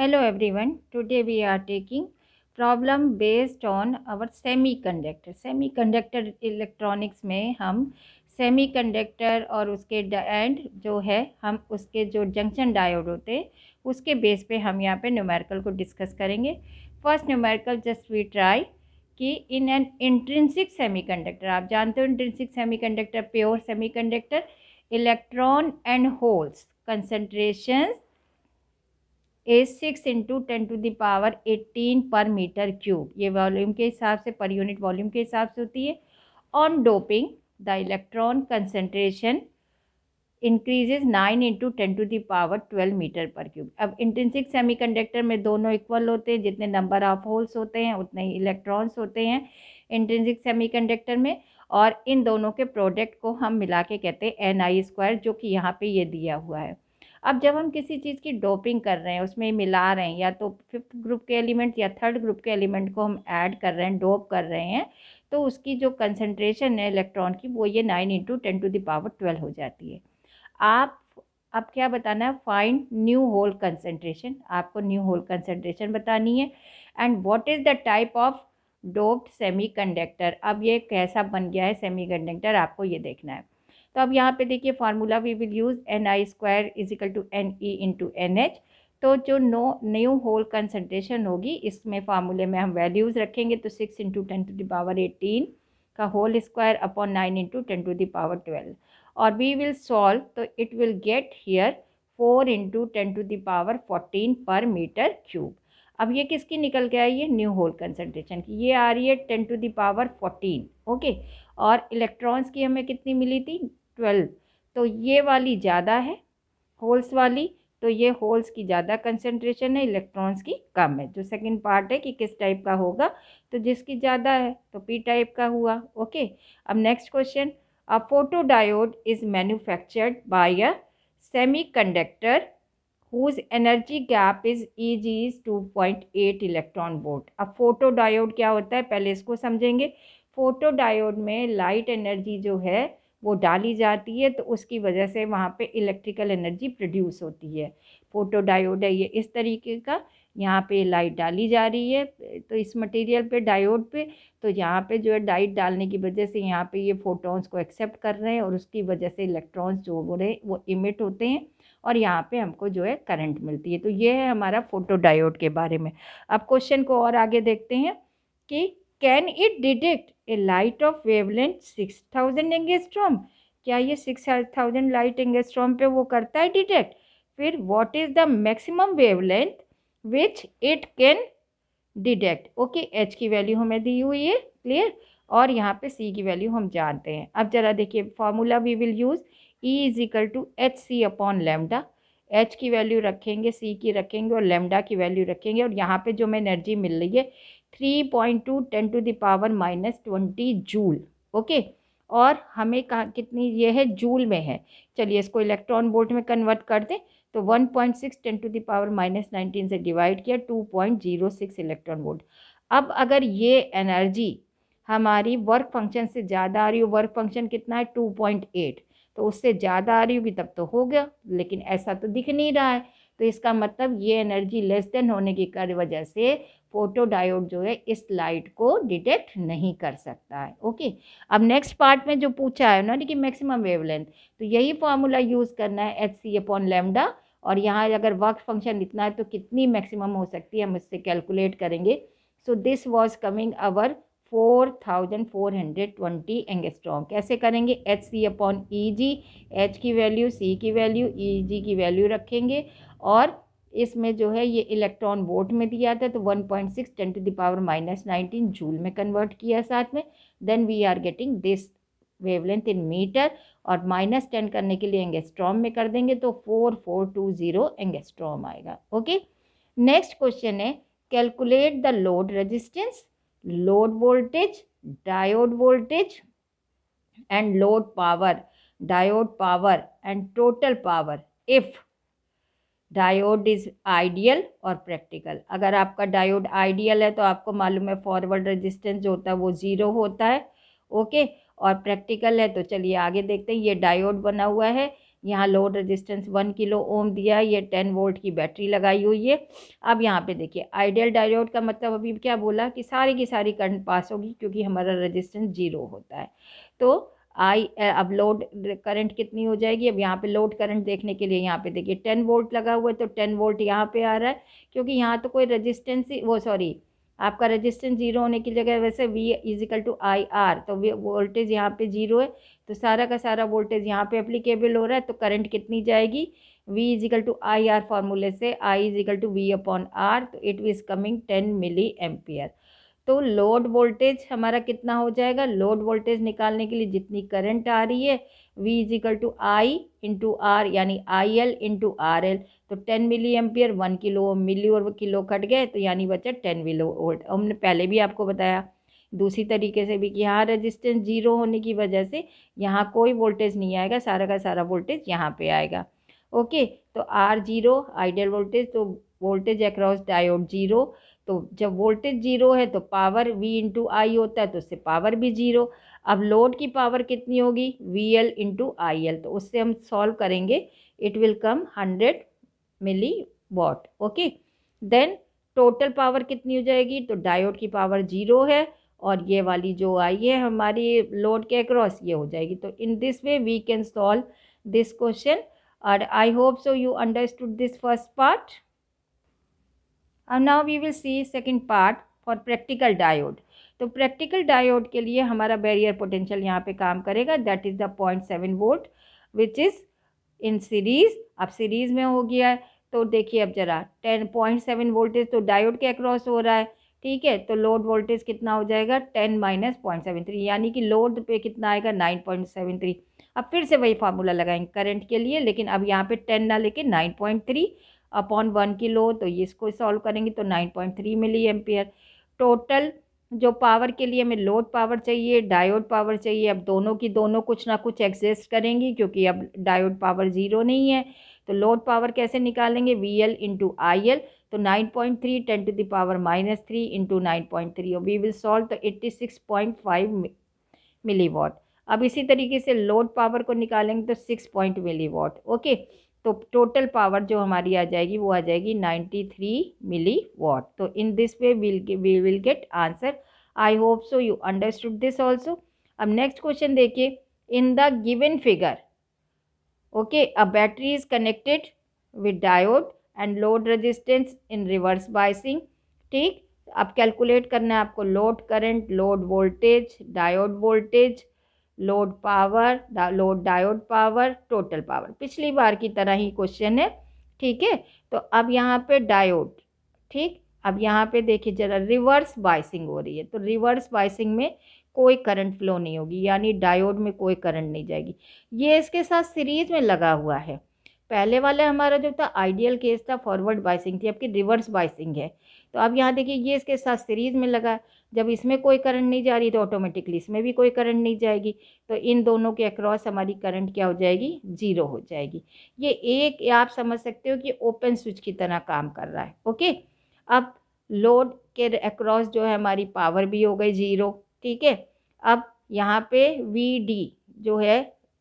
hello everyone today we are taking problem based on our semiconductor semiconductor electronics में हम semiconductor और उसके and जो है हम उसके जो जंक्शन डायोड होते हैं उसके बेस पे हम यहाँ पे न्यूमेरिकल को डिस्कस करेंगे first numerical just we try कि इन एन इंट्रेंसिक सेमीकंडक्टर आप जानते हो intrinsic semiconductor pure semiconductor electron and holes concentrations a six into ten to the power eighteen per meter cube ये वॉल्यूम के हिसाब से पर यूनिट वॉल्यूम के हिसाब से होती है on doping the electron concentration increases nine into ten to the power twelve meter per cube अब इंटेंसिक सेमीकंडक्टर में दोनों इक्वल होते हैं जितने नंबर ऑफ होल्स होते हैं उतने ही इलेक्ट्रॉन्स होते हैं इंटेंसिक सेमीकंडक्टर में और इन दोनों के प्रोडक्ट को हम मिला के कहते हैं एन आई स्क्वायर जो कि यहाँ पे ये दिया हुआ है अब जब हम किसी चीज़ की डोपिंग कर रहे हैं उसमें मिला रहे हैं या तो फिफ्थ ग्रुप के एलिमेंट या थर्ड ग्रुप के एलिमेंट को हम ऐड कर रहे हैं डोप कर रहे हैं तो उसकी जो कंसनट्रेशन है इलेक्ट्रॉन की वो ये nine into ten to the power twelve हो जाती है आप अब क्या बताना है फाइंड न्यू होल कंसनट्रेशन आपको न्यू होल कंसनट्रेशन बतानी है and what is the type of doped semiconductor अब ये कैसा बन गया है सेमीकंडक्टर आपको ये देखना है तो अब यहाँ पे देखिए formula we will use n i square equal to n e into n h तो जो नो न्यू होल कंसनट्रेशन होगी इसमें फार्मूले में हम वैल्यूज़ रखेंगे तो six into ten to the power eighteen का whole square upon nine into ten to the power twelve और वी विल सॉल्व तो it will get here four into ten to the power fourteen per meter cube अब ये किसकी निकल गया है ये न्यू होल कंसनट्रेशन की ये आ रही है ten to the power fourteen okay और इलेक्ट्रॉन्स की हमें कितनी मिली थी ट्वेल्व तो ये वाली ज़्यादा है होल्स वाली तो ये होल्स की ज़्यादा कंसनट्रेशन है इलेक्ट्रॉन्स की कम है जो सेकंड पार्ट है कि किस टाइप का होगा तो जिसकी ज़्यादा है तो पी टाइप का हुआ ओके अब next question a photo diode is manufactured by a semiconductor whose energy gap is E G is two point eight electron volt अब फोटो डायोड क्या होता है पहले इसको समझेंगे फोटोडायोड में लाइट एनर्जी जो है वो डाली जाती है तो उसकी वजह से वहाँ पे इलेक्ट्रिकल एनर्जी प्रोड्यूस होती है फोटोडायोड है ये इस तरीके का यहाँ पे लाइट डाली जा रही है तो इस मटेरियल पे डायोड पे तो यहाँ पे जो है डाइट डालने की वजह से यहाँ पे ये फोटॉन्स को एक्सेप्ट कर रहे हैं और उसकी वजह से इलेक्ट्रॉन्स जो हो रहे हैं वो इमिट होते हैं और यहाँ पे हमको जो है करंट मिलती है तो ये है हमारा फोटोडायोड के बारे में अब क्वेश्चन को और आगे देखते हैं कि can it detect a light of wavelength six thousand angstrom क्या ये सिक्स थाउजेंड लाइट एंगेस्ट्रॉम पे वो करता है डिटेक्ट फिर what is the maximum wavelength which it can detect okay H की वैल्यू हमें दी हुई है क्लियर और यहाँ पे सी की वैल्यू हम जानते हैं अब जरा देखिए formula we will use E is equal to H C upon lambda H की वैल्यू रखेंगे सी की रखेंगे और लेमडा की वैल्यू रखेंगे और यहाँ पे जो हमें एनर्जी मिल रही है three point two ten to the power minus twenty joule okay और हमें कहा कितनी ये है जूल में है चलिए इसको इलेक्ट्रॉन वोल्ट में कन्वर्ट कर दें तो one point six ten to the power minus nineteen से डिवाइड किया two point zero six electron volt अब अगर ये एनर्जी हमारी वर्क फंक्शन से ज़्यादा आ रही हो वर्क फंक्शन कितना है एट तो उससे ज़्यादा आ रही होगी तब तो हो गया लेकिन ऐसा तो दिख नहीं रहा है तो इसका मतलब ये एनर्जी लेस देन होने की कर वजह से फोटो डायोड जो है इस लाइट को डिटेक्ट नहीं कर सकता है ओके अब नेक्स्ट पार्ट में जो पूछा है ना कि मैक्सिमम वेवलेंथ तो यही फार्मूला यूज़ करना है एच सी अपॉन लेमडा और यहाँ अगर वर्क फंक्शन इतना है तो कितनी मैक्सिमम हो सकती है हम इससे कैलकुलेट करेंगे so this was coming our four thousand four hundred twenty angstrom कैसे करेंगे H C upon E G H की वैल्यू सी की वैल्यू ई जी की वैल्यू रखेंगे और इसमें जो है ये इलेक्ट्रॉन वोट में दिया था तो 1.6 point six ten to the power minus nineteen joule में कन्वर्ट किया साथ में then we are getting this wavelength in meter और माइनस टेन करने के लिए एंगेस्ट्रॉम में कर देंगे तो four four two zero angstrom आएगा ओके नेक्स्ट क्वेश्चन है calculate the load resistance load voltage diode voltage and load power diode power and total power if diode is ideal और प्रैक्टिकल अगर आपका डायोड आइडियल है तो आपको मालूम है फॉरवर्ड रेजिस्टेंस जो होता है वो ज़ीरो होता है ओके और प्रैक्टिकल है तो चलिए आगे देखते हैं ये डायोड बना हुआ है यहाँ load resistance one kilo ohm दिया है ये टेन वोल्ट की बैटरी लगाई हुई है अब यहाँ पे देखिए आइडियल डायोड का मतलब अभी क्या बोला कि सारी की सारी करंट पास होगी क्योंकि हमारा रेजिस्टेंस जीरो होता है तो आई अब लोड करंट कितनी हो जाएगी अब यहाँ पे लोड करंट देखने के लिए यहाँ पे देखिए टेन वोल्ट लगा हुआ है तो टेन वोल्ट यहाँ पे आ रहा है क्योंकि यहाँ तो कोई रजिस्टेंस वो सॉरी आपका रजिस्टेंस जीरो होने की जगह वैसे V is equal to I R तो वोल्टेज यहाँ पे जीरो है तो सारा का सारा वोल्टेज यहाँ पे अप्लीकेबल हो रहा है तो करंट कितनी जाएगी V is equal to I R फार्मूले से I is equal to V upon R तो it is coming ten milli ampere तो लोड वोल्टेज हमारा कितना हो जाएगा लोड वोल्टेज निकालने के लिए जितनी करंट आ रही है V is equal to I into R यानी I L into R L तो ten milli ampere one kilo milli और किलो कट गए तो यानी बचा टेन मिलो वोल्ट हमने पहले भी आपको बताया दूसरी तरीके से भी कि यहाँ रेजिस्टेंस जीरो होने की वजह से यहाँ कोई वोल्टेज नहीं आएगा सारा का सारा वोल्टेज यहाँ पर आएगा ओके तो आर जीरो आइडियल वोल्टेज तो वोल्टेज अक्रॉस डायोड जीरो तो जब वोल्टेज जीरो है तो पावर वी इंटू आई होता है तो उससे पावर भी जीरो अब लोड की पावर कितनी होगी V L into I L तो उससे हम सॉल्व करेंगे it will come hundred milli watt okay then total power कितनी हो जाएगी तो डायोड की पावर जीरो है और ये वाली जो आई है हमारी लोड के अक्रॉस ये हो जाएगी तो in this way we can solve this question और I hope so you understood this first part अब now we will see second part for practical diode तो प्रैक्टिकल डायोड के लिए हमारा बैरियर पोटेंशियल यहाँ पे काम करेगा that is the point seven volt which is in series अब सीरीज़ में हो गया है तो देखिए अब जरा टेन पॉइंट सेवन वोल्टेज तो डायोड के अक्रॉस हो रहा है ठीक है तो लोड वोल्टेज कितना हो जाएगा ten minus point seven three यानी कि लोड पे कितना आएगा नाइन पॉइंट सेवन थ्री अब फिर से वही फार्मूला लगाएंगे करंट के लिए लेकिन अब यहाँ पे टेन ना लेके nine point three upon one kilo तो ये इसको सॉल्व करेंगे तो nine point three milli ampere total जो पावर के लिए हमें लोड पावर चाहिए डायोड पावर चाहिए अब दोनों की दोनों कुछ ना कुछ एग्जिस्ट करेंगी क्योंकि अब डायोड पावर ज़ीरो नहीं है तो लोड पावर कैसे निकालेंगे V L into I L तो nine point three ten to the power minus three into nine point three और वी विल सॉल्व तो eighty six point five milli watt अब इसी तरीके से लोड पावर को निकालेंगे तो six point milli watt okay तो टोटल पावर जो हमारी आ जाएगी वो आ जाएगी 93 मिली वॉट तो in this way we will get answer I hope so you understood this also अब नेक्स्ट क्वेश्चन देखिए in the given figure okay a battery is connected with diode and load resistance in reverse biasing ठीक अब calculate करना है आपको load current load voltage diode voltage load power load diode power total power पिछली बार की तरह ही question है ठीक है तो अब यहाँ पे डायोड ठीक अब यहाँ पे देखिए जरा रिवर्स बाइसिंग हो रही है तो रिवर्स बाइसिंग में कोई करंट फ्लो नहीं होगी यानी डायोड में कोई करंट नहीं जाएगी ये इसके साथ सीरीज में लगा हुआ है पहले वाला हमारा जो था आइडियल केस था फॉरवर्ड बाइसिंग थी आपकी रिवर्स बाइसिंग है तो अब यहाँ देखिए ये इसके साथ सीरीज़ में लगा जब इसमें कोई करंट नहीं जा रही तो ऑटोमेटिकली इसमें भी कोई करंट नहीं जाएगी तो इन दोनों के अक्रॉस हमारी करंट क्या हो जाएगी जीरो हो जाएगी ये एक आप समझ सकते हो कि ओपन स्विच की तरह काम कर रहा है ओके अब लोड के अक्रॉस जो है हमारी पावर भी हो गई जीरो ठीक है अब यहाँ पे वी डी जो है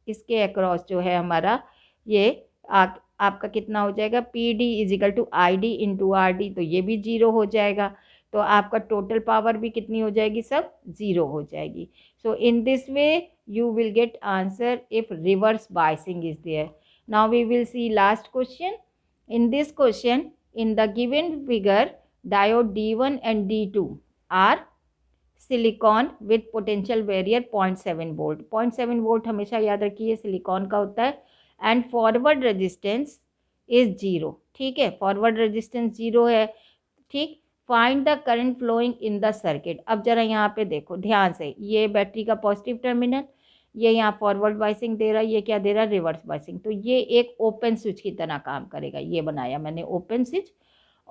इसके अक्रॉस जो है हमारा ये आप आपका कितना हो जाएगा P D is equal to I D into R D तो ये भी जीरो हो जाएगा तो आपका टोटल पावर भी कितनी हो जाएगी सब ज़ीरो हो जाएगी so in this way you will get answer if reverse biasing is there now we will see last question in this question in the given figure diode D one and D two are silicon with potential barrier point seven volt point seven volt हमेशा याद रखिए silicon का होता है and forward resistance is zero ठीक है forward resistance zero है ठीक find the current flowing in the circuit अब जरा यहाँ पे देखो ध्यान से ये बैटरी का पॉजिटिव टर्मिनल ये यहाँ फॉरवर्ड वाइसिंग दे रहा है ये क्या दे रहा है रिवर्स वाइसिंग तो ये एक ओपन स्विच की तरह काम करेगा ये बनाया मैंने ओपन स्विच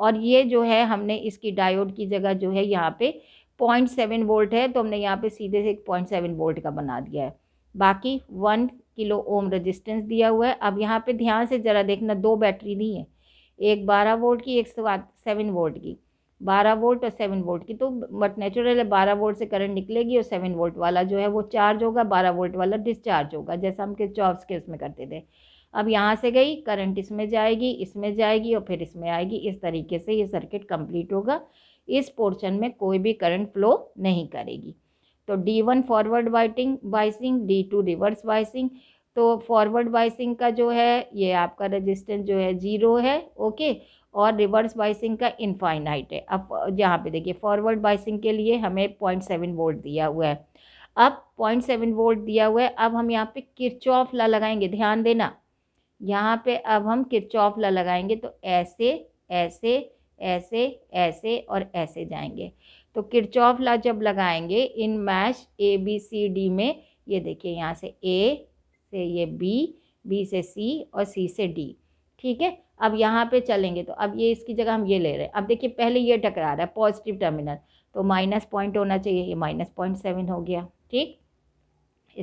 और ये जो है हमने इसकी डायोड की जगह जो है यहाँ पे पॉइंट सेवन वोल्ट है तो हमने यहाँ पे सीधे से एक पॉइंट सेवन वोल्ट का बना दिया है बाकी वन किलो ओम रेजिस्टेंस दिया हुआ है अब यहाँ पे ध्यान से ज़रा देखना दो बैटरी दी है एक बारह वोल्ट की एक सेवन वोल्ट की बारह वोल्ट और सेवन वोल्ट की तो बट नेचुरल है बारह वोल्ट से करंट निकलेगी और सेवन वोल्ट वाला जो है वो चार्ज होगा बारह वोल्ट वाला डिस्चार्ज होगा जैसा हम किस चॉप्स के उसमें करते थे अब यहाँ से गई करंट इसमें जाएगी इसमें जाएगी और फिर इसमें आएगी इस तरीके से ये सर्किट कम्प्लीट होगा इस पोर्शन में कोई भी करंट फ्लो नहीं करेगी तो D one forward waiting biasing D two reverse biasing तो फॉरवर्ड बाइसिंग का जो है ये आपका रेजिस्टेंस जो है ज़ीरो है ओके और रिवर्स बाइसिंग का इनफाइनाइट है अब यहाँ पे देखिए फॉरवर्ड बाइसिंग के लिए हमें पॉइंट सेवन वोल्ट दिया हुआ है अब पॉइंट सेवन वोल्ट दिया हुआ है अब हम यहाँ पे किरचॉफ ला लगाएंगे ध्यान देना यहाँ पे अब हम किरचॉफ ला लगाएंगे तो ऐसे ऐसे ऐसे ऐसे और ऐसे जाएंगे तो किरचौफ ला जब लगाएंगे in mesh A B C D में ये देखिए यहाँ से ए से ये बी बी से सी और सी से डी ठीक है अब यहाँ पे चलेंगे तो अब ये इसकी जगह हम ये ले रहे हैं अब देखिए पहले ये टकरा रहा है पॉजिटिव टर्मिनल तो माइनस पॉइंट होना चाहिए ये माइनस पॉइंट सेवन हो गया ठीक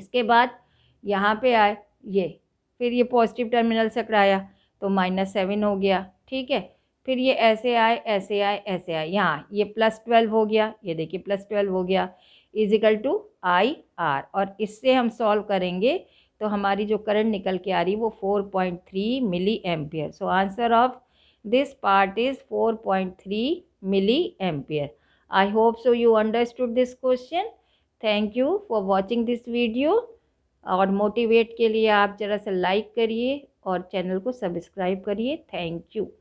इसके बाद यहाँ पे आए ये फिर ये पॉजिटिव टर्मिनल से टकराया तो माइनस सेवन हो गया ठीक है फिर ये ऐसे आए ऐसे आए ऐसे आए यहाँ ये प्लस ट्वेल्व हो गया ये देखिए प्लस ट्वेल्व हो गया इजिकल टू आई आर और इससे हम सॉल्व करेंगे तो हमारी जो करंट निकल के आ रही वो four point three milli ampere so answer of this part is four point three milli ampere I hope so you understood this question thank you for watching this video और मोटिवेट के लिए आप ज़रा सा लाइक करिए और channel को subscribe करिए थैंक यू